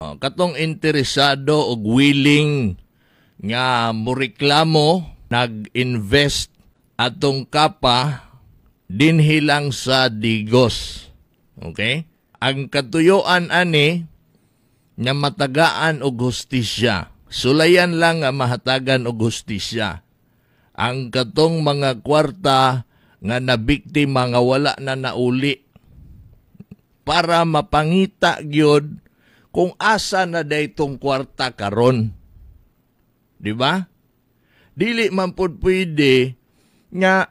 Uh, katong interesado o willing nga mureklamo nag-invest atong kapa dinhi lang sa Digos. Okay? Ang katuyuan ani nga matagaan og hustisya. Sulayan lang nga mahatagan og hustisya. Ang katong mga kwarta nga nabiktima nga wala na nauli para mapangita gyud kung asa na daytong kwarta karon. Di ba? Dili man pud pwede nga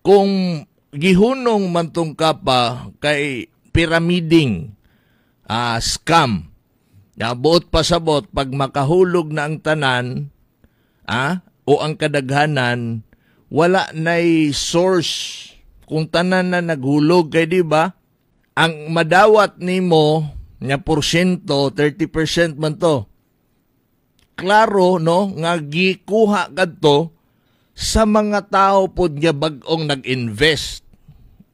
kung gihunong man tong kapa kay pyramiding uh, scam. Nabuot pa sabot pag makahulog na ang tanan ah, o ang kadaghanan wala nay source kung tanan na naghulog kay di ba ang madawat nimo nga porsyento, 30% man to. Klaro, no, nga gikuha kadto sa mga tao pod nga bagong nag-invest.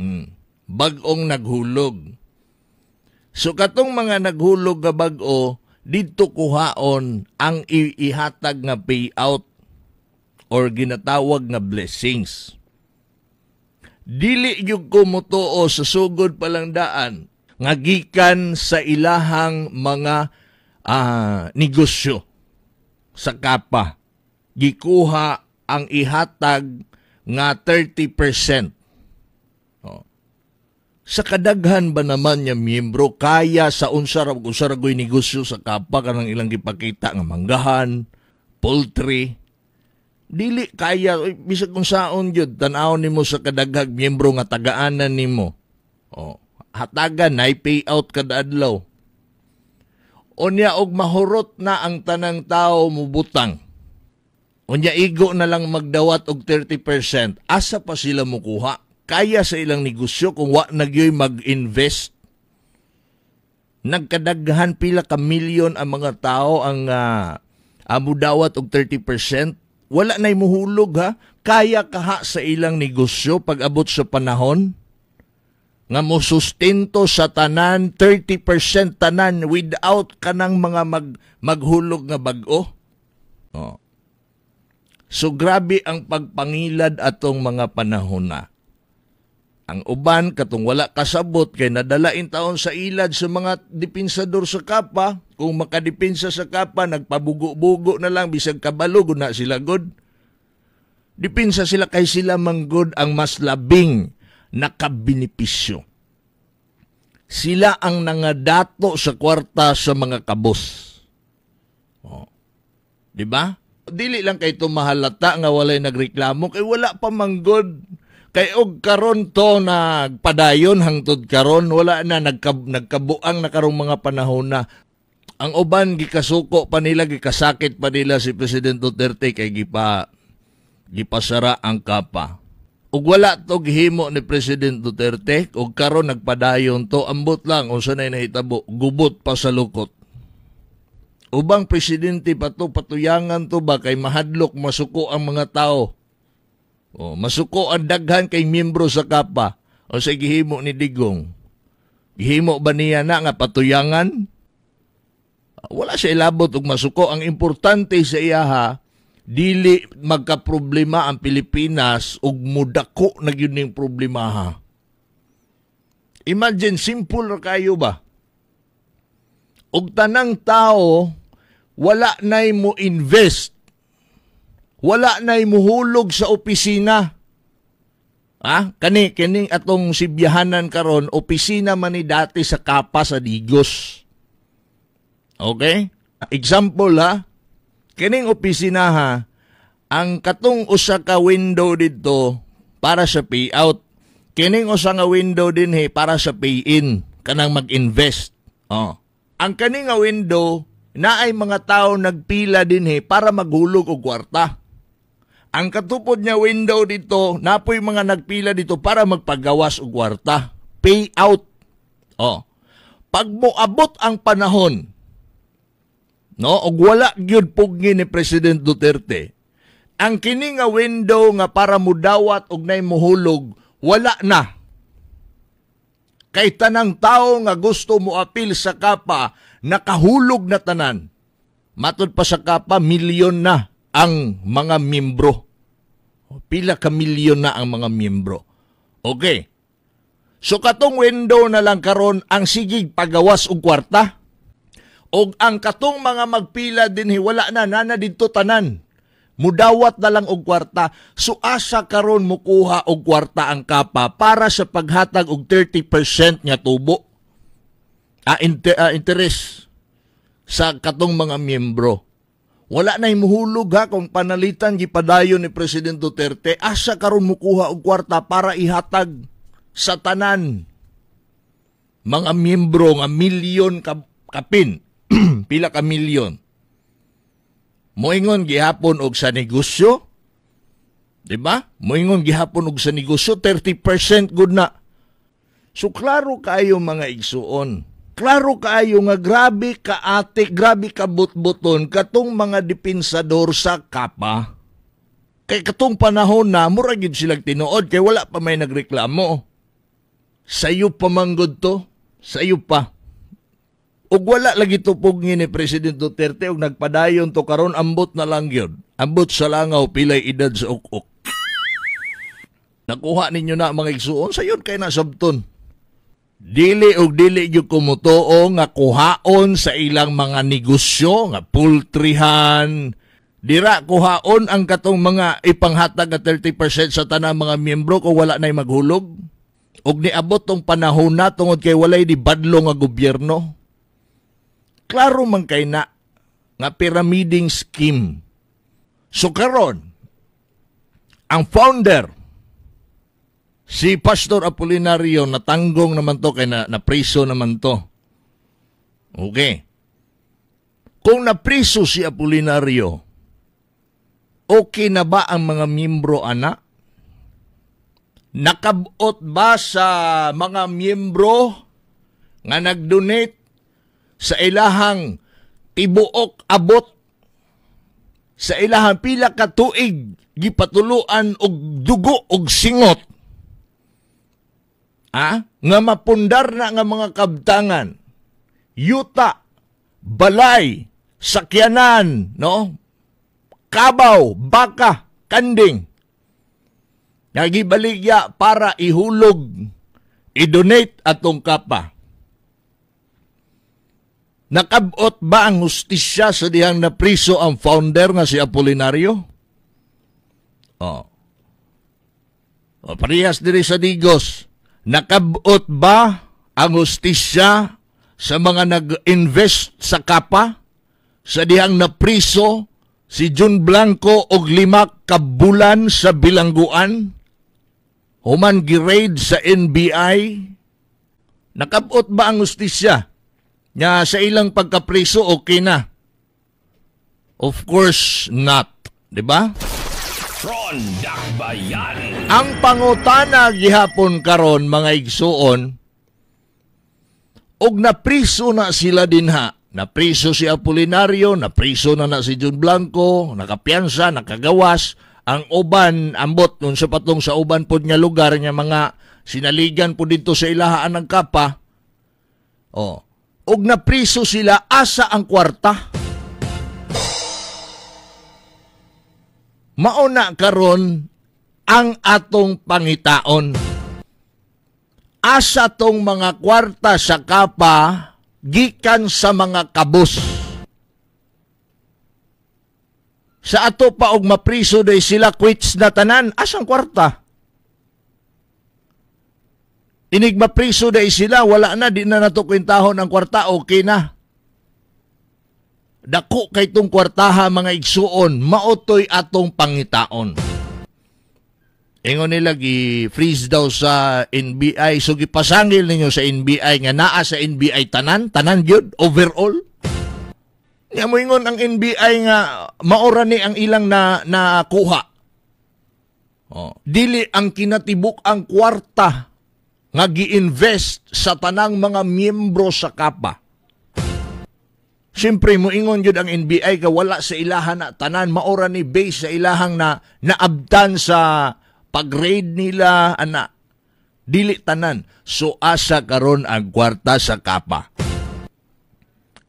Mm. Bagong naghulog. So katong mga naghulog nga bago, dito kuhaon ang iihatag nga payout or ginatawag nga blessings. Dili yung kumutuo sa sugod palang daan nga gikan sa ilahang mga uh, negosyo sa kapa gikuha ang ihatag nga 30%. Oh. Sa kadaghan ba naman niya miyembro kaya sa unsar ug goy negosyo sa kapa kanang ilang gipakita nga manggahan, poultry, dili kaya bisag kung saon gyud tan-aw nimo sa kadaghang miyembro nga tagaanan nimo. Oh hatagan na payout kada adlaw. Unya og mahurot na ang tanang tao mubutang. Unya igo na lang magdawat og 30%. Asa pa sila mukuha? Kaya sa ilang negosyo kung wa nagyoy mag-invest. Nagkadaghan pila ka milyon ang mga tao ang uh, amudawat og 30%. Wala na'y muhulog ha. Kaya kaha sa ilang negosyo pag abot sa panahon nga mo sustento sa tanan 30% tanan without kanang mga mag, maghulog nga bag-o. Oh. So grabe ang pagpangilad atong mga panahon na. Ang uban katong wala kasabot kay nadalain taon sa ilad sa mga depensador sa kapa, kung makadipinsa sa kapa nagpabugo-bugo na lang bisag kabalo na sila god. depensa sila kay sila manggod ang mas labing nakabinipisyo. Sila ang nangadato sa kwarta sa mga kabos. Oh. Di ba? Dili lang kay tumahalata nga walay nagreklamo kay wala pa manggod. Kay og karon to nagpadayon hangtod karon wala na nagkab nagkabuang na karong mga panahon na ang uban gikasuko pa nila gikasakit pa nila si presidente Duterte kay gipa gipasara ang kapa ug wala tog himo ni President Duterte ug karon nagpadayon to ambot lang unsa nay nahitabo gubot pa sa lukot ubang presidente pa to patuyangan to ba kay mahadlok masuko ang mga tao o, masuko ang daghan kay miyembro sa kapa o sa gihimo ni Digong gihimo ba niya na nga patuyangan wala siya ilabot og masuko ang importante sa iya ha dili magkaproblema ang Pilipinas ug mudako na gyud ning problema ha. Imagine simple ra kayo ba? Ug tanang tao wala nay mo invest. Wala nay muhulog sa opisina. Ha? Kani kining atong sibyahanan karon opisina man ni dati sa Kapa sa Digos. Okay? Example ha, Kining opisina ha, ang katong usa ka window didto para sa pay out. Kining usa nga window din he para sa pay-in kanang mag-invest. Oh. Ang kani nga window na ay mga tao nagpila din he para maghulog og kwarta. Ang katupod niya window dito, napoy mga nagpila dito para magpagawas og kwarta. pay out. Oh. Pag moabot ang panahon no og wala gyud pugni ni President Duterte ang kini nga window nga para mudawat og nay mohulog wala na kay tanang tao nga gusto mo apil sa kapa nakahulog na tanan matod pa sa kapa milyon na ang mga miyembro pila ka milyon na ang mga miyembro okay so katong window na lang karon ang sigig pagawas og kwarta og ang katong mga magpila din wala na nana didto tanan mudawat na lang og kwarta so asa karon mukuha og kwarta ang kapa para sa paghatag og 30% nga tubo ah, inter, ah, interest sa katong mga miyembro wala na imuhulog ha kung panalitan gipadayon ni Presidente Duterte asa karon mukuha og kwarta para ihatag sa tanan mga miyembro nga milyon kapin pila ka milyon. Moingon gihapon og sa negosyo, di ba? Moingon gihapon og sa negosyo 30% gud na. So klaro kayo mga igsuon. Klaro kaayo nga grabe ka ate, grabe ka butbuton katong mga dipinsador sa kapa. Kay katong panahon na mura gid sila tinuod kay wala pa may nagreklamo. Sayo pamanggod to, sayo pa ug wala lagi tupog ni ni President Duterte og nagpadayon to karon ambot na lang yun. Ambot sa langaw pilay edad sa ukok. Nakuha ninyo na mga igsuon sa yun kay nasabton. Dili og dili jud kumutuo nga kuhaon sa ilang mga negosyo nga poultryhan, dira kuhaon ang katong mga ipanghatag na 30% sa tanang mga miyembro kung wala nay maghulog. Og niabot tong panahon na tungod kay walay di badlo nga gobyerno klaro man kay na nga pyramiding scheme. So karon ang founder si Pastor Apolinario natanggong naman to kay na, napriso naman to. Okay. Kung na napriso si Apolinario, okay na ba ang mga miyembro ana? Nakabot ba sa mga miyembro nga nagdonate sa ilahang tibuok abot sa ilahang pila ka tuig gipatuluan og dugo og singot ha? nga mapundar na nga mga kabtangan yuta balay sakyanan no kabaw baka kanding nagibaligya para ihulog i-donate atong kapa Nakabot ba ang hustisya sa dihang napriso ang founder nga si Apolinario? Oh. O oh, parehas diri sa Digos. Nakabot ba ang hustisya sa mga nag-invest sa kapa? Sa dihang napriso si Jun Blanco og lima kabulan sa bilangguan? Human girade sa NBI? Nakabot ba ang hustisya? nga sa ilang pagkapriso okay na. Of course not, 'di ba? Ang pangutana gihapon karon mga igsuon og napriso na sila dinha. Napriso si Apolinario, napriso na na si John Blanco, nakapiansa, nakagawas. Ang uban, ambot nun sa patong sa uban po nga lugar nga mga sinaligan po dito sa ilahaan ng kapa. Oh, og napriso sila asa ang kwarta. Mauna karon ang atong pangitaon. Asa tong mga kwarta sa kapa gikan sa mga kabus. Sa ato pa og mapriso day sila quits na tanan asang kwarta. Inig mapriso dai sila, wala na, di na natukwintahon ang kwarta, okay na. Dako kay tong kwartaha mga igsuon, maotoy atong pangitaon. Ingon nila gi-freeze daw sa NBI. So gipasangil ninyo sa NBI nga naa sa NBI tanan, tanan gyud overall. Niya mo ang NBI nga maora ni ang ilang na nakuha. Oh, dili ang kinatibuk ang kwarta nga gi-invest sa tanang mga miyembro sa kapa. Siyempre, muingon yun ang NBI ka wala sa ilahan na tanan, maura ni base sa ilahang na naabtan sa pag-raid nila, ana. Dili tanan. So, asa karon ang kwarta sa kapa.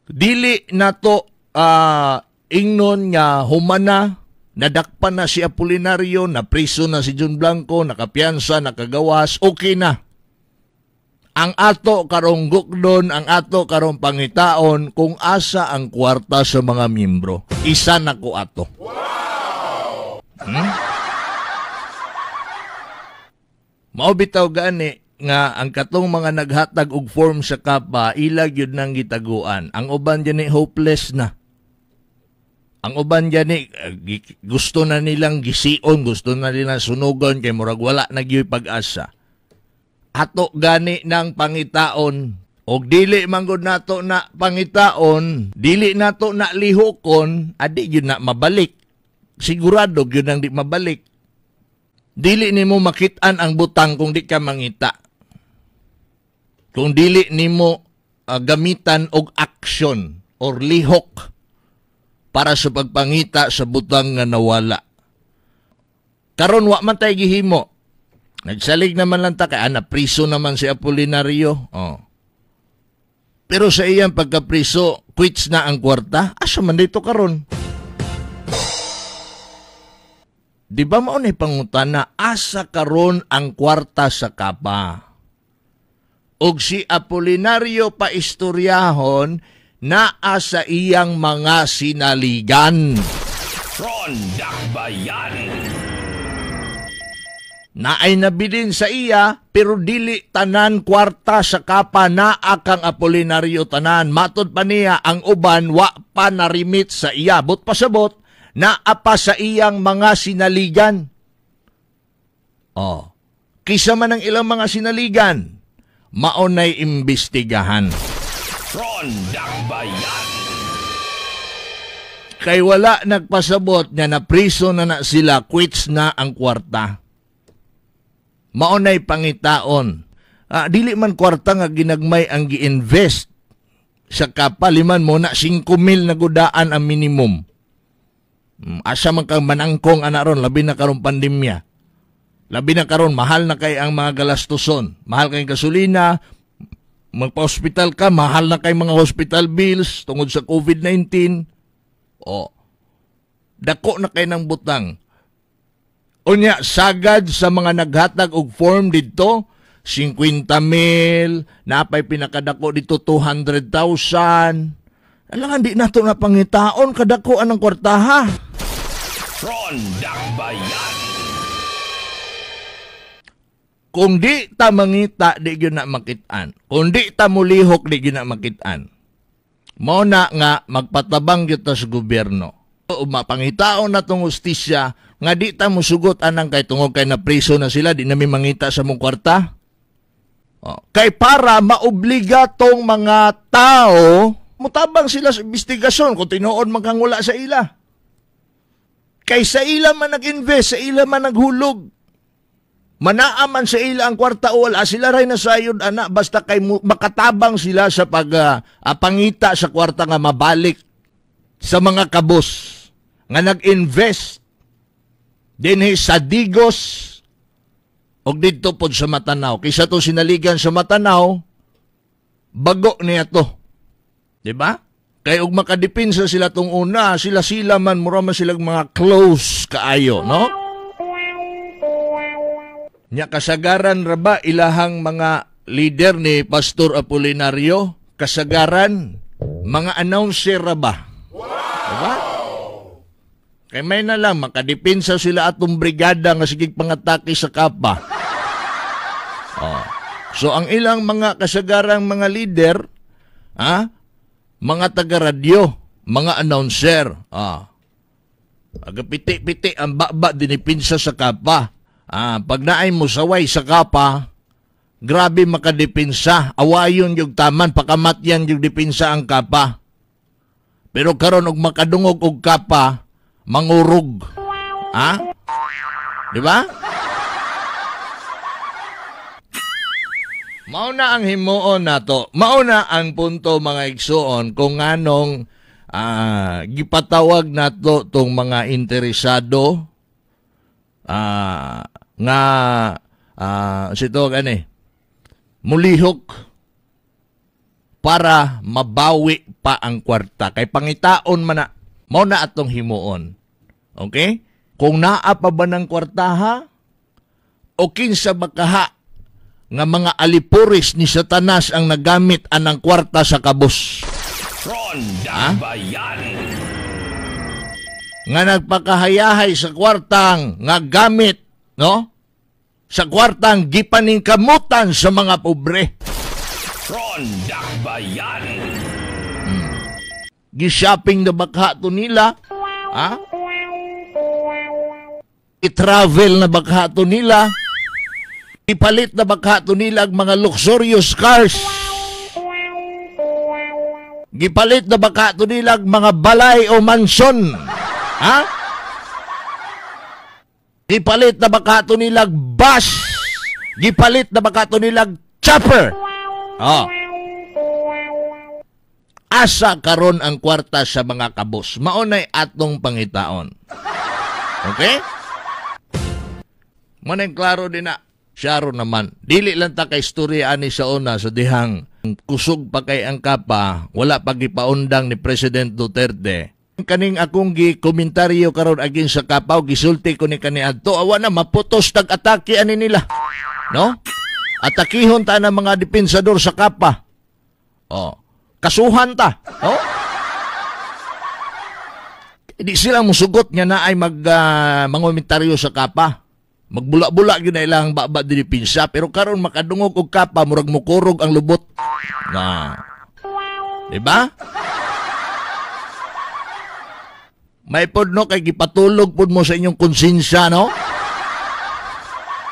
Dili na to uh, ingnon nga humana, nadakpan na si Apolinario, na priso na si John Blanco, nakapiansa, nakagawas, okay na ang ato karong gukdon, ang ato karong pangitaon kung asa ang kwarta sa mga miyembro. Isa na ko ato. Wow! Hmm? Maubitaw gani nga ang katong mga naghatag og form sa kapa ila gyud nang gitaguan. Ang uban diyan hopeless na. Ang uban diyan eh, gusto na nilang gision, gusto na nilang sunugon kay murag wala nagyoy pag-asa ato gani ng pangitaon. Og dili manggod nato na pangitaon, dili nato na lihokon, adi yun na mabalik. Sigurado yun ang di mabalik. Dili nimo makitaan ang butang kung di ka mangita. Kung dili nimo uh, gamitan og action or lihok para sa pagpangita sa butang nga nawala. Karon wa man tay gihimo Nagsalig naman lang ta kay ana priso naman si Apolinario. Oh. Pero sa iyang pagkapriso, quits na ang kwarta. Asa man dito karon? Di ba mao ni pangutana asa karon ang kwarta sa kapa? Og si Apolinario pa istoryahon naa sa iyang mga sinaligan. From Dakbayan na ay nabilin sa iya pero dili tanan kwarta sa kapa na akang apolinaryo tanan matod pa niya ang uban wa pa narimit sa iya but pasabot na apa sa iyang mga sinaligan oh kisa man ang ilang mga sinaligan maunay imbestigahan Rondang Bayan kay wala nagpasabot nga na priso na na sila quits na ang kwarta maunay pangitaon. Ah, dili man kwarta nga ginagmay ang gi-invest sa kapaliman mo na 5 mil na gudaan ang minimum. Hmm, asa man kang manangkong anaron labi na karon pandemya. Labi na karon mahal na kay ang mga galastuson. Mahal kay gasolina, magpa-hospital ka, mahal na kay mga hospital bills tungod sa COVID-19. O, dako na kay ng butang Unya, sagad sa mga naghatag og form dito, 50 mil, napay pinakadako dito 200,000. Alangan di nato na pangitaon kadako anang kwartaha. Rondang Bayan Kung di ta mangita, di yun na makitaan. Kung di ta mulihok, di yun na makitaan. Mao na nga magpatabang kita sa gobyerno o mapangitaon na tong ustisya nga di ta musugot anang kay tungod kay na preso na sila di nami mangita sa mong kwarta oh. kay para maobliga tong mga tao mutabang sila sa investigasyon kung tinuod magkangula sa ila kay sa ila man nag-invest sa ila man naghulog manaaman sa ila ang kwarta o wala sila ray nasayod ana basta kay makatabang sila sa pag uh, pangita sa kwarta nga mabalik sa mga kabos nga nag-invest dinhi sa Digos og didto pod sa Matanaw. Kisa to sinaligan sa Matanaw, bago niya to. 'Di ba? Kay og makadipinsa sila tong una, sila sila man mura man silang mga close kaayo, no? Nya kasagaran ra ba ilahang mga leader ni Pastor Apolinario? Kasagaran mga announcer ra ba? Kay eh, may na lang, makadepensa sila atong brigada nga sigig pangatake sa kapa. Oh. So ang ilang mga kasagarang mga leader, ha? mga taga-radyo, mga announcer, ah. Agapiti-piti ang baba dinipinsa sa kapa. Ah, pag naay mo saway sa kapa, grabe makadepensa. awayon yung taman, pakamatyan yung depensa ang kapa. Pero karon og makadungog og kapa, mangurog. Ha? Di ba? Mauna ang himuon nato. Mauna ang punto mga igsuon kung anong uh, ah, gipatawag nato tong mga interesado uh, nga uh, sito gani mulihok para mabawi pa ang kwarta kay pangitaon man na mao na atong himuon Okay? Kung naa pa ba ng kwartaha o kinsa bakaha nga mga alipuris ni Satanas ang nagamit anang kwarta sa kabus. Ronda Bayan. Nga nagpakahayahay sa kwartang nga gamit, no? Sa kwartang gipaning kamutan sa mga pobre. Ronda Bayan. Hmm. Gishopping na bakha to nila, ha? travel na baghato nila ipalit na baghato nila ang mga luxurious cars gipalit na baghato nila ang mga balay o mansion ha gipalit na baghato nila ang bus gipalit na baghato nila ang chopper oh asa karon ang kwarta sa mga kabos. Maunay atong pangitaon. Okay? Manang klaro din na. Sharon naman. Dili lang ta kay istorya ani sa una sa dihang kusog pa kay ang kapa, wala pa gipaundang ni President Duterte. Kaning akong gi komentaryo karon agin sa kapaw gisulti ko ni kani adto awa na maputos tag atake ani nila. No? Atakihon ta ng mga depensador sa kapa. Oh. Kasuhan ta. No? Di sila musugot nga na ay mag uh, mangomentaryo sa kapa. Magbula-bula gyud na ilang baba diri pinsa pero karon makadungog og kapa murag mukurog ang lubot. Na. Diba? May pod no kay gipatulog pod mo sa inyong konsensya no?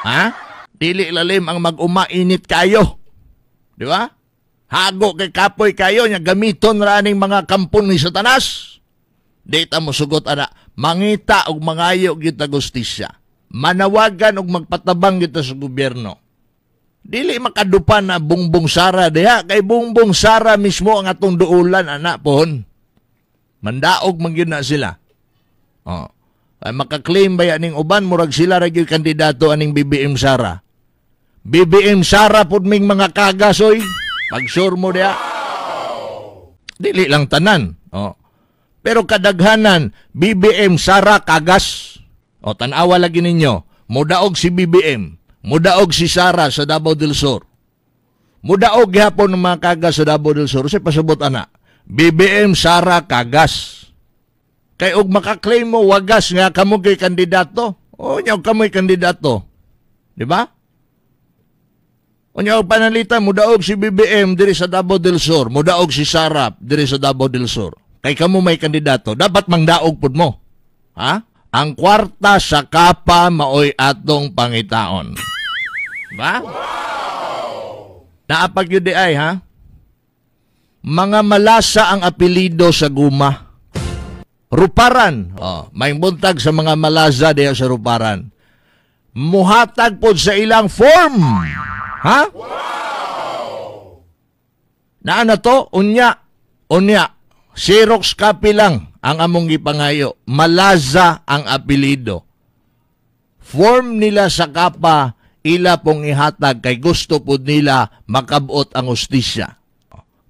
Ha? Dili lalim ang mag-uma init kayo. Di ba? Hago kay kapoy kayo nya gamiton ra ning mga kampon ni Satanas. Dita mo sugot ana mangita og mangayo kita gustisya manawagan og magpatabang kita sa gobyerno. Dili makadupan na Bongbong Sara deha kay Bongbong Sara mismo ang atong duulan ana pon. Mandaog man gyud na sila. Oh. Ay makaklaim ba aning uban murag sila ra gyud kandidato aning BBM Sara. BBM Sara pud ming mga kagasoy. Pag sure mo deha. Dili lang tanan. Oh. Pero kadaghanan BBM Sara kagas. O tanawa lagi ninyo, mudaog si BBM, mudaog si Sara sa Davao del Sur. Mudaog gihapon ng mga kagas sa Davao del Sur, sa pasabot ana, BBM, Sara, kagas. Kay og makaklaim mo wagas nga kamo kay kandidato. O nyaw kamoy kandidato. Di ba? Unya og panalita mudaog si BBM diri sa Davao del Sur, mudaog si Sara diri sa Davao del Sur. Kay kamo may kandidato, dapat mangdaog pud mo. Ha? Ang kwarta sa kapa maoy atong pangitaon. Ba? Wow! Naapag yun di ay, ha? Mga malasa ang apelido sa guma. Ruparan. Oh, may buntag sa mga malasa diya sa ruparan. Muhatag po sa ilang form. Ha? Wow! Naa na to? Unya. Unya. Xerox copy lang ang among gipangayo. Malaza ang apelido. Form nila sa kapa, ila pong ihatag kay gusto po nila makabot ang ustisya.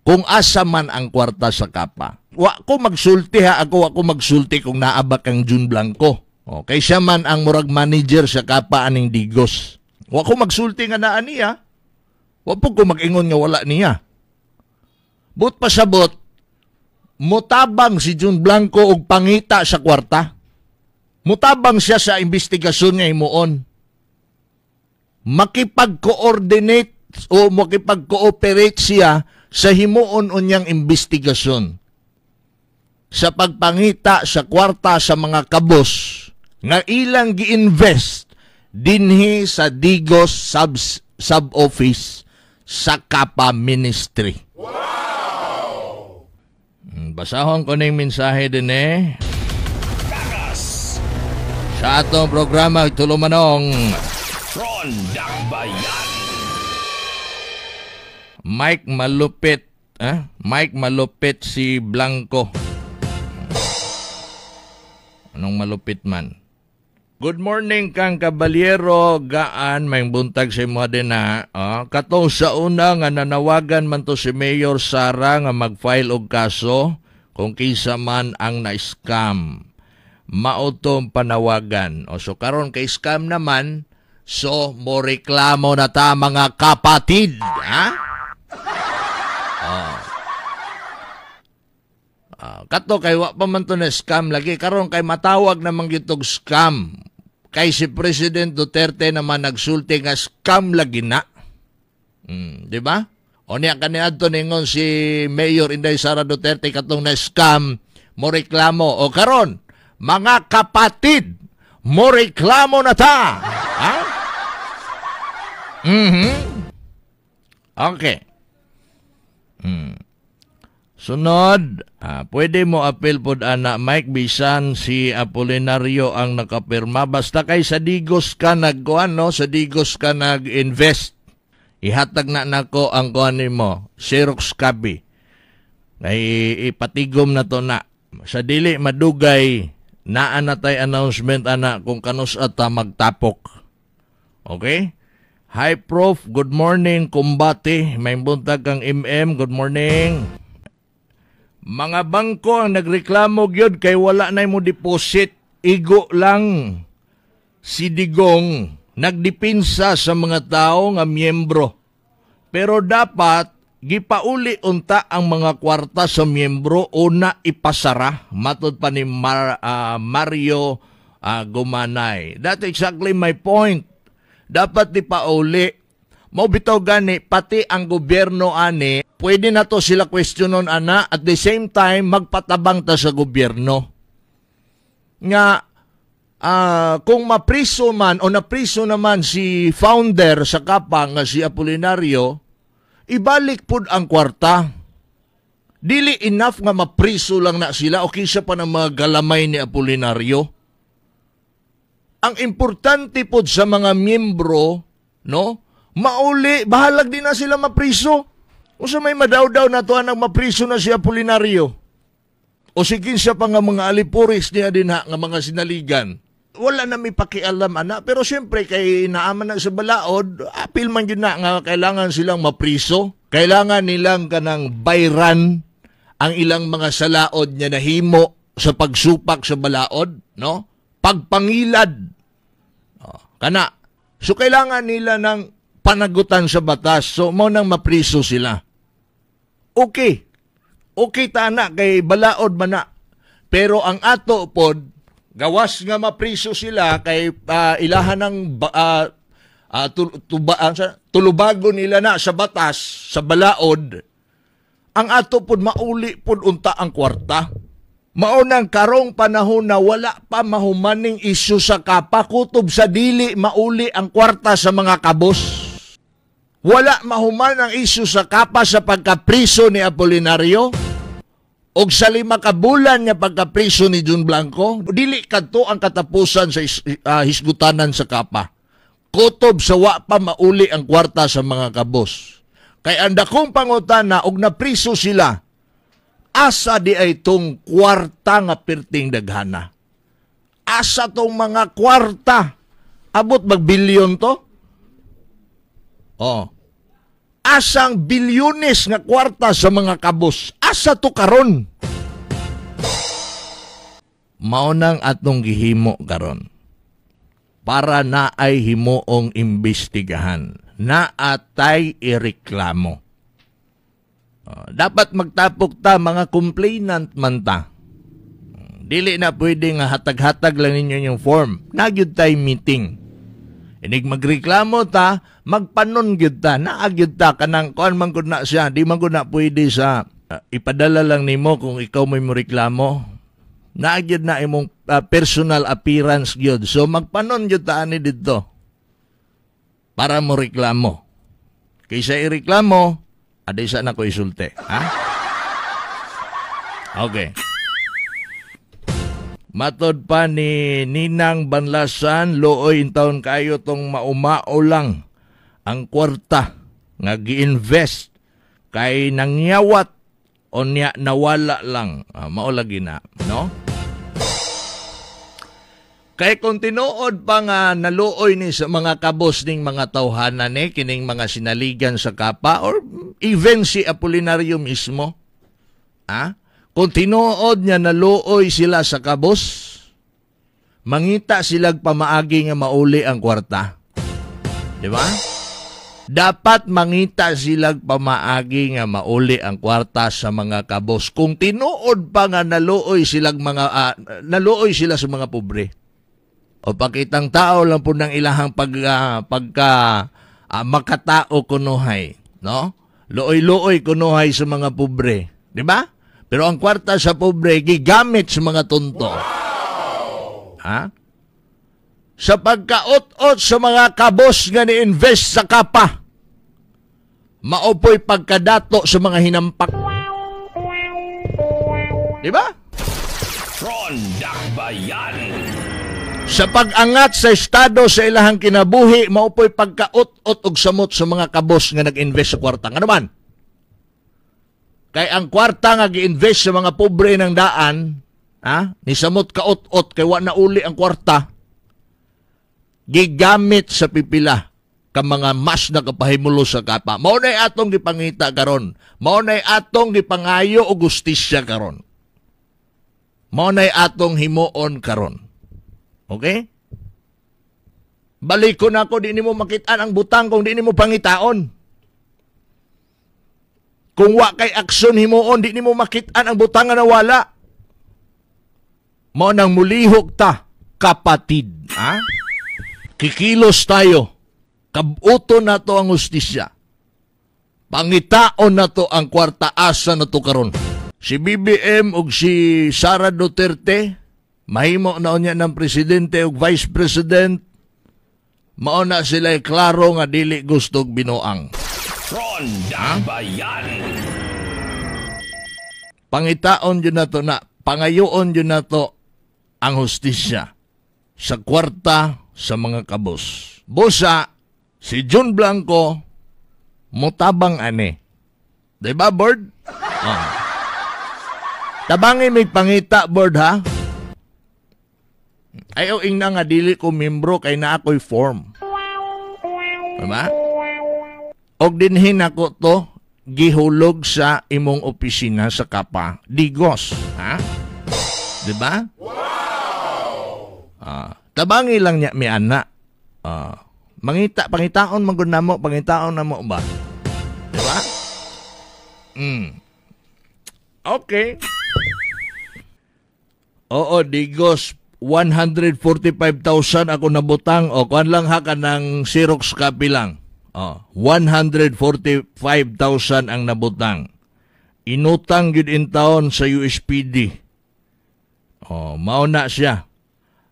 Kung asa man ang kwarta sa kapa. Wa ko magsulti ha, ako wa ko magsulti kung naabak ang June Blanco. O, kaysa man ang murag manager sa kapa aning Digos. Wa ko magsulti nga naa niya. Wa po ko magingon nga wala niya. But pasabot, mutabang si June Blanco og pangita sa kwarta. Mutabang siya sa investigasyon nga imuon. Makipag-coordinate o makipag-cooperate siya sa himuon unyang investigasyon sa pagpangita sa kwarta sa mga kabos nga ilang gi-invest dinhi sa Digos Sub, Sub Office sa Kapa Ministry basahon ko ng mensahe din eh. Kagas! Sa atong programa, tulumanong... Frondang Bayan! Mike Malupit, ah? Mike Malupit si Blanco. Anong malupit man? Good morning kang kabalyero, gaan may buntag si mo din ha. Ah. ah, katong sa una nga nanawagan man to si Mayor Sara nga mag-file og kaso kung kinsa man ang na-scam. Maotong panawagan. O so karon kay scam naman, so mo reklamo na ta mga kapatid. Ha? Oh. Uh, kato kay wa pa man to na scam lagi karon kay matawag na manggitog scam kay si President Duterte naman nagsulti nga scam lagi na mm, di ba o niya kaniadto ningon si Mayor Inday Sara Duterte katong na scam mo reklamo o karon mga kapatid mo reklamo na ta. Ha? Mhm. Okay. Mm. Sunod, ah, pwede mo appeal pod ana Mike Bisan si Apolinario ang nakapirma basta kay sa Digos ka nagkuan no, sa Digos ka nag-invest Ihatag na nako ang kuan mo, Xerox copy. Ay ipatigom na to na. Sa dili madugay naa na tay announcement ana kung kanus at magtapok. Okay? Hi Prof, good morning kumbati. May buntag kang MM, good morning. Mga bangko ang nagreklamo gyud kay wala na mo deposit, igo lang. Si Digong nagdipinsa sa mga tao nga miyembro pero dapat gipauli unta ang mga kwarta sa miyembro o ipasara matud pa ni Mar, uh, Mario uh, Gumanay. That exactly my point. Dapat di pauli. Mo bitaw gani pati ang gobyerno ani pwede na to sila questionon ana at the same time magpatabang ta sa gobyerno. Nga uh, kung mapriso man o napriso naman si founder sa Kapang nga si Apolinario, ibalik pud ang kwarta. Dili enough nga mapriso lang na sila o kinsa pa ng mga galamay ni Apolinario. Ang importante pod sa mga miyembro, no? Mauli, bahalag din na sila mapriso. O sa may madaw-daw na tuan ang mapriso na si Apolinario. O si kinsa pa nga mga alipuris niya din ha, nga mga sinaligan wala na may pakialam ana pero syempre kay naaman na sa balaod apil man yun na nga kailangan silang mapriso kailangan nilang kanang bayran ang ilang mga salaod niya na himo sa pagsupak sa balaod no pagpangilad oh, kana so kailangan nila ng panagutan sa batas so mo nang mapriso sila okay okay ta na kay balaod man na pero ang ato pod Gawas nga mapriso sila kay uh, ilahan ng uh, uh, tuba, uh, tulubago nila na sa batas, sa balaod. Ang ato pod mauli pod unta ang kwarta. Maunang karong panahon na wala pa mahumaning isyu sa kapakutob sa dili mauli ang kwarta sa mga kabos. Wala mahuman ang isyu sa kapa sa pagkapriso ni Apolinario og sa lima ka bulan nga pagkapriso ni Jun Blanco, dili kadto ang katapusan sa uh, hisgutanan sa kapa. Kutob sa wa pa mauli ang kwarta sa mga kabos. Kay anda ang dakong na og napriso sila asa di ay tong kwarta nga perting daghana. Asa tong mga kwarta abot bag bilyon to? Oh. Asang bilyones nga kwarta sa mga kabos asa to karon maunang atong gihimo karon para na ay himoong imbestigahan na atay ireklamo ah, dapat magtapok ta mga complainant man ta dili na pwede nga hatag-hatag lang ninyo yung form nagyud tay meeting inig magreklamo ta magpanon gyud ta naag gyud ta kanang kuan man gud na siya di man gud na pwede sa Ah, ipadala lang nimo kung ikaw may mo reklamo naagyad na imong uh, personal appearance gyud so magpanon gyud ta ani didto para mo reklamo kaysa ireklamo aday sa na ko isulte ha okay Matod pa ni Ninang Banlasan, looy intaon kayo tong maumao lang ang kwarta nga gi-invest kay nangyawat o niya nawala lang. Ah, maulagi na, no? Kay kung tinuod pa nga naluoy ni sa mga kabos ning mga tawhanan ni, eh, kining mga sinaligan sa kapa, or even si Apolinario mismo, ah, kung tinuod niya naluoy sila sa kabos, mangita silag pamaagi nga mauli ang kwarta. Di ba? Dapat mangita silag pamaagi nga mauli ang kwarta sa mga kabos. Kung tinuod pa nga naluoy silag mga uh, naluoy sila sa mga pobre. O pakitang tao lang po ng ilahang pag, uh, pagka uh, makatao kunuhay, no? Luoy-luoy kunuhay sa mga pobre, di ba? Pero ang kwarta sa pobre gigamit sa mga tonto. Wow! Ha? sa pagkaot-ot sa mga kabos nga ni-invest sa kapa. Maopoy pagkadato sa mga hinampak. Di ba? Sa pag-angat sa estado sa ilahang kinabuhi, maopoy pagkaot-ot og samot sa mga kabos nga nag-invest sa kwarta. Ano man? Kay ang kwarta nga gi-invest sa mga pobre ng daan, ha? Ni samot kaot-ot kay wa na uli ang kwarta gigamit sa pipila ka mga mas nakapahimulo sa kapa. Mao nay atong gipangita karon. Mao nay atong gipangayo og gustisya karon. Mao nay atong himuon karon. Okay? Balik ko na ako di nimo makit-an ang butang kung di nimo pangitaon. Kung wa kay aksyon himuon di nimo makit-an ang butang nga wala. Mao nang mulihok ta kapatid, ha? Kikilos tayo. Kabuto na to ang ustisya. Pangitaon na to ang kwarta asa na to karon. Si BBM ug si Sara Duterte, mahimo na unya ng presidente ug vice president, mao na sila klaro nga dili gustog binuang. Ronda Bayan. Pangitaon yun na to na, pangayoon yun na to ang hustisya sa kwarta sa mga kabos. Bosa, si John Blanco, mutabang ane. Diba, board? Oh. Tabangin may pangita, board, ha? Ayaw ing na nga dili ko membro kay na ako'y form. Diba? Og dinhin ako to, gihulog sa imong opisina sa kapa. Digos, ha? Diba? Wow! Ah. Tabangi lang niya mi ana. Uh, ah, mangita, pangitaon man gud namo, pangitaon mo ba? Di ba? Mm. Okay. Oo, Digos, 145,000 ako nabutang. O, kuan lang ha ka ng Xerox copy lang. O, 145,000 ang nabutang. Inutang yun in taon sa USPD. O, mauna siya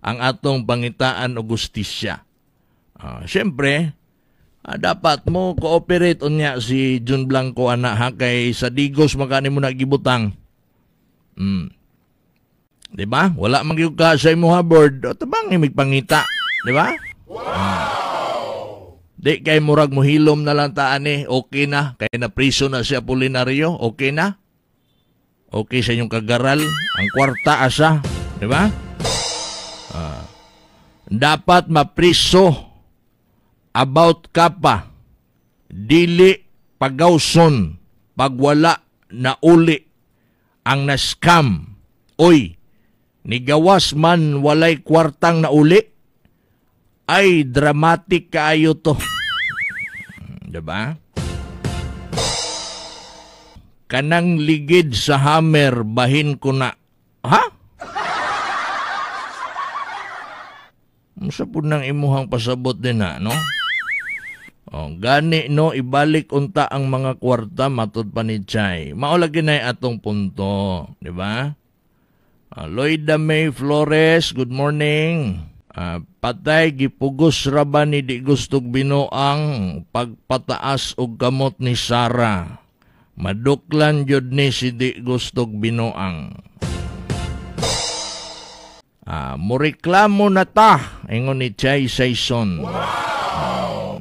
ang atong pangitaan og gustisya. Uh, ah, Siyempre, uh, ah, dapat mo cooperate unya si Jun Blanco ana ha kay sa Digos makani mo nagibutang. Mm. 'Di ba? Wala man gyud ka sa imong board, o tabang imigpangita, 'di ba? Wow. Uh, ah. di kay murag mo na lang ta ani, Okay na. Kay na priso na si Apolinario. Okay na. Okay sa inyong kagaral. Ang kwarta asa. Di ba? dapat mapriso about kapa dili pagawson pagwala na uli ang naskam scam oy nigawas man walay kwartang na uli ay dramatic kaayo to ba diba? kanang ligid sa hammer bahin ko na ha Musa po nang imuhang pasabot din na, no? O, oh, gani no, ibalik unta ang mga kwarta matod pa ni Chay. Maulagi na atong punto, di ba? Uh, ah, Lloyda May Flores, good morning. Uh, patay, gipugos ra ba ni di gustog binuang pagpataas og gamot ni Sara. Maduklan jud ni si di gustog binuang. Ah, mo reklamo na ta, ingon ni Jay Saison. Wow! Um,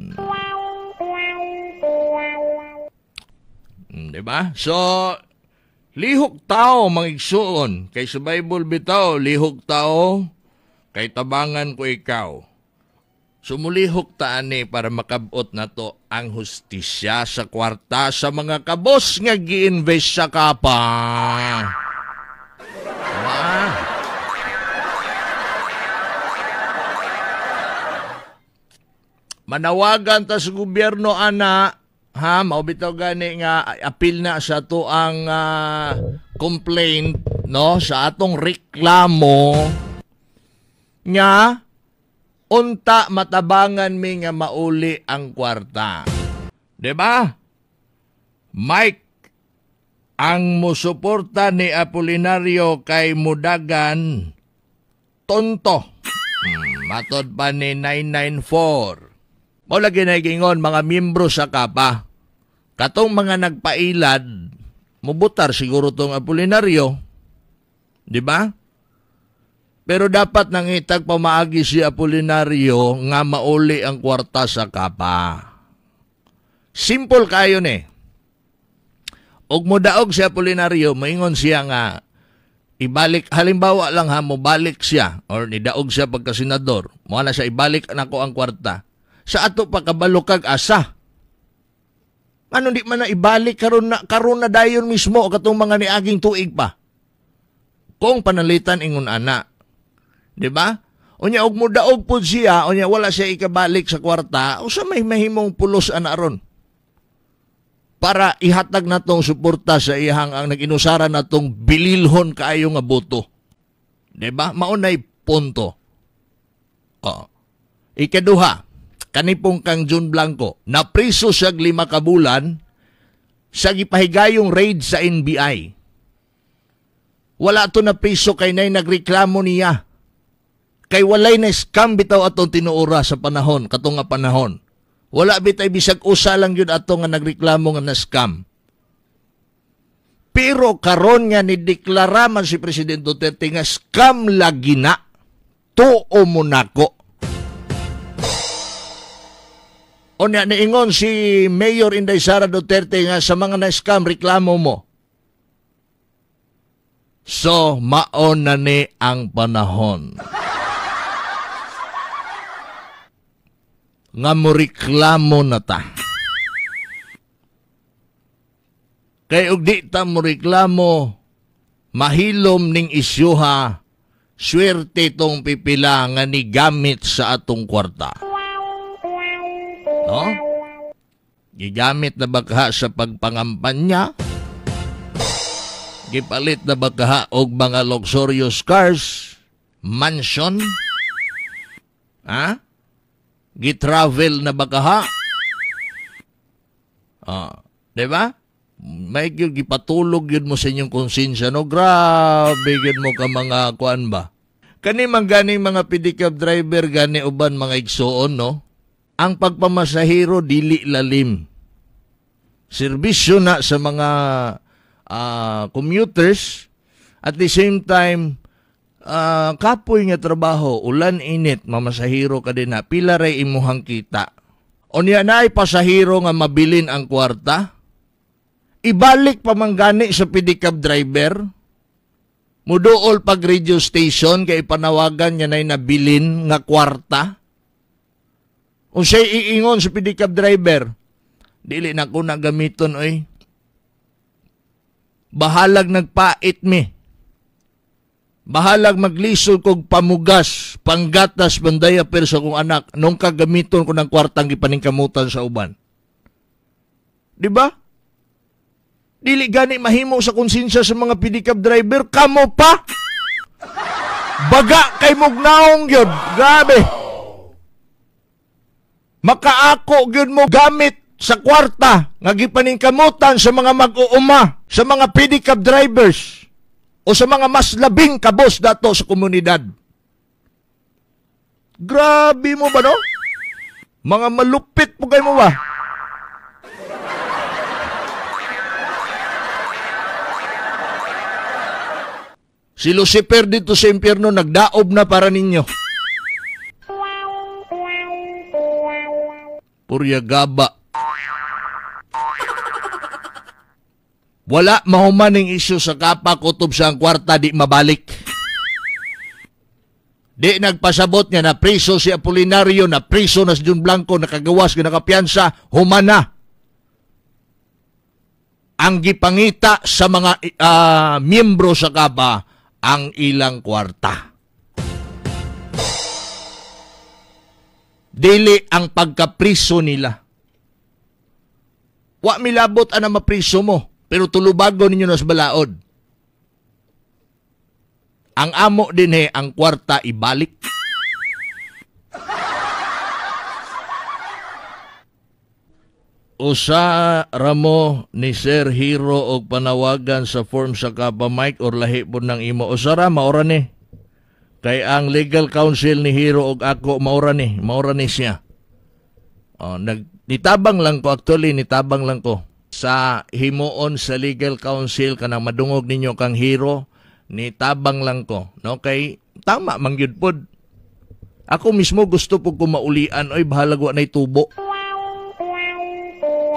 mm, diba? So, lihok tao mga Kay sa Bible bitaw, lihok tao, kay tabangan ko ikaw. Sumulihok ta ani para makabot na to ang hustisya sa kwarta sa mga kabos nga gi-invest sa kapa. manawagan ta sa gobyerno ana ha mao bitaw gani nga apil na sa to ang uh, complaint no sa atong reklamo nga unta matabangan mi nga mauli ang kwarta. de ba? Mike ang musuporta ni Apolinario kay Mudagan tonto. Hmm, matod pa ni 994. Mao lagi na gingon mga miyembro sa kapa. Katong mga nagpailad, mubutar siguro tong Apolinario. Di ba? Pero dapat nangitag pamaagi si Apolinario nga mauli ang kwarta sa kapa. Simple kayo ni. Og mudaog si Apolinario, maingon siya nga ibalik halimbawa lang ha mo balik siya or nidaog siya pagka senador mo na siya ibalik na ang kwarta sa ato pa kabalo kag asa. Ano di man na ibalik karon na karon na dayon mismo katong mga niaging tuig pa. Kung panalitan ingon ana. Di ba? Unya og mo daog pud siya, unya wala siya ikabalik sa kwarta, usa may mahimong pulos ana ron para ihatag natong suporta sa ihang ang naginusara natong bililhon kaayo nga boto. 'Di ba? Maunay punto. Oh. Ikaduha, kanipong kang June Blanco. na Napriso siya lima ka bulan sa gipahigayong raid sa NBI. Wala to na priso kay nay nagreklamo niya. Kay walay na scam bitaw atong tinuura sa panahon, katong nga panahon. Wala bitay bisag usa lang yun ato nga nagreklamo nga na scam. Pero karon nga ni deklara man si Presidente Duterte nga scam lagi na. Tuo mo na ko. O na niingon si Mayor Inday Sara Duterte nga sa mga na-scam reklamo mo. So, maon na ni ang panahon. nga mo reklamo na ta. Kay ug di ta mo reklamo, mahilom ning isyuha, swerte tong pipila nga ni gamit sa atong kwarta. No? Gigamit na bagha sa pagpangampanya. Gipalit na bagha og mga luxurious cars, mansion. Ha? Gitravel na bagha. Ah, di ba? May yun, gipatulog yun mo sa inyong konsensya. No, grabe yun mo ka mga kuan ba? Kani man gani mga pedicab driver, gani uban mga igsuon, no? ang pagpamasahiro dili lalim. Serbisyo na sa mga uh, commuters at the same time uh, kapoy nga trabaho ulan init mamasahiro ka din na pila ray imuhang kita. O niya na ay pasahiro nga mabilin ang kwarta. Ibalik pamanggani sa pedicab driver. Muduol pag radio station kay panawagan niya na nabilin nga kwarta o siya iingon sa pedicab driver, dili na ko nagamiton oy. Bahalag nagpait mi. Bahalag maglisod kog pamugas, panggatas, bandaya pero sa kong anak, nung kagamiton ko ng kwartang gipaningkamutan sa uban. Di ba? Dili gani mahimo sa konsensya sa mga pedicab driver, kamo pa! Baga kay mugnaong yun. Grabe! makaako gyud mo gamit sa kwarta nga gipaningkamutan sa mga mag-uuma, sa mga pedicab drivers o sa mga mas labing kabos dato sa komunidad. Grabe mo ba no? Mga malupit po kayo mo ba? Si Lucifer dito sa impyerno nagdaob na para ninyo. Uryagaba. Wala mahuman ng isyu sa kapa kutob sa kwarta di mabalik. Di nagpasabot niya na priso si Apolinario na priso na si Jun Blanco nakagawas nga nakapiyansa, humana. Ang gipangita sa mga uh, miyembro sa kaba ang ilang kwarta. dili ang pagkapriso nila. Wa milabot ana mapriso mo, pero tulubago ninyo nas balaod. Ang amo din he, ang kwarta ibalik. usa ramo ni Sir Hero og panawagan sa form sa Kapa Mike or lahi po ng imo. Usa ra, maura ni. Kay ang legal counsel ni Hero og ako maura ni, maura ni siya. O, nag nitabang lang ko actually nitabang lang ko sa himuon sa legal counsel kanang madungog ninyo kang Hero nitabang lang ko. No kay tama man gyud pod. Ako mismo gusto pug ko maulian oy bahala ko nay tubo.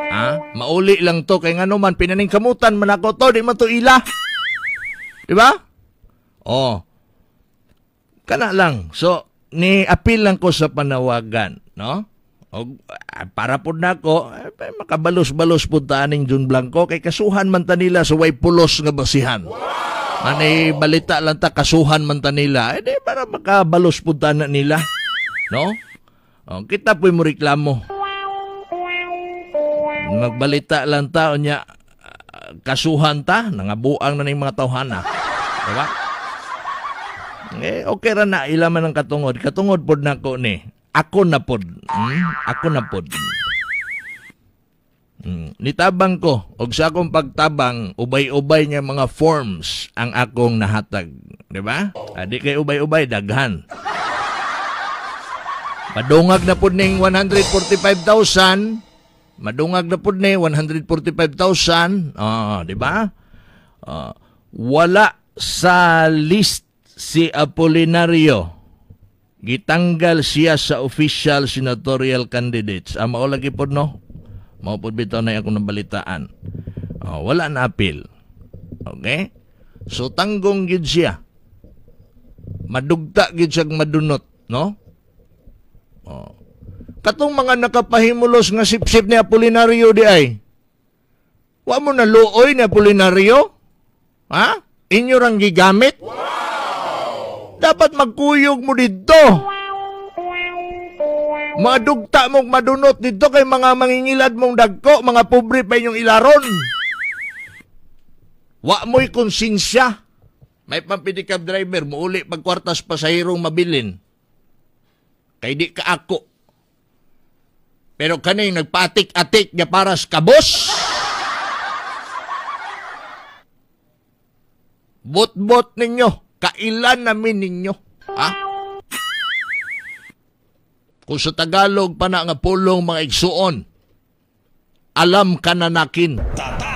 Ha? Mauli lang to kay ngano man pinaning kamutan man ako to di man to ila. Di ba? Oh, Kana lang. So, ni appeal lang ko sa panawagan, no? O, ah, para po na ko, eh, eh, makabalos-balos po taaning Jun Blanco kay kasuhan man ta nila sa way pulos nga basihan. Wow! Ani balita lang ta kasuhan man ta nila, eh, di, para makabalos po na nila. No? O, kita po mo reklamo. Magbalita lang ta o niya, ah, kasuhan ta, nangabuang na ng mga tawhana. Diba? Eh, okay ra na ilaman ng katungod. Katungod pod na ko ni. Ako na pod. Hmm? Ako na pod. Hmm. Nitabang ko og sa akong pagtabang ubay-ubay niya mga forms ang akong nahatag, di ba? Adi kay ubay-ubay daghan. Madungag na pod ning 145,000. Madungag na pod ni 145,000. Oh, ah, di ba? Oh, wala sa list si Apolinario gitanggal siya sa official senatorial candidates. Ang ah, maulagi po no? Maupod bitaw na akong nabalitaan. Oh, wala na appeal. Okay? So tanggong gid siya. Madugta gid siya madunot, no? Oh. Katong mga nakapahimulos nga sipsip ni Apolinario di ay. Wa mo na luoy ni Apolinario? Ha? Inyo rang gigamit? Wow! Dapat magkuyog mo dito. Madugta mong madunot dito kay mga mangingilad mong dagko, mga pobre pa inyong ilaron. Wa mo'y konsensya. May pampidikab driver, muuli pagkwartas pasahirong mabilin. Kay di ka ako. Pero kaning nagpatik-atik niya para sa kabos. Bot-bot ninyo. Kailan namin ninyo? Ha? Kung sa Tagalog pa na nga pulong mga igsuon, alam ka na nakin. Tata!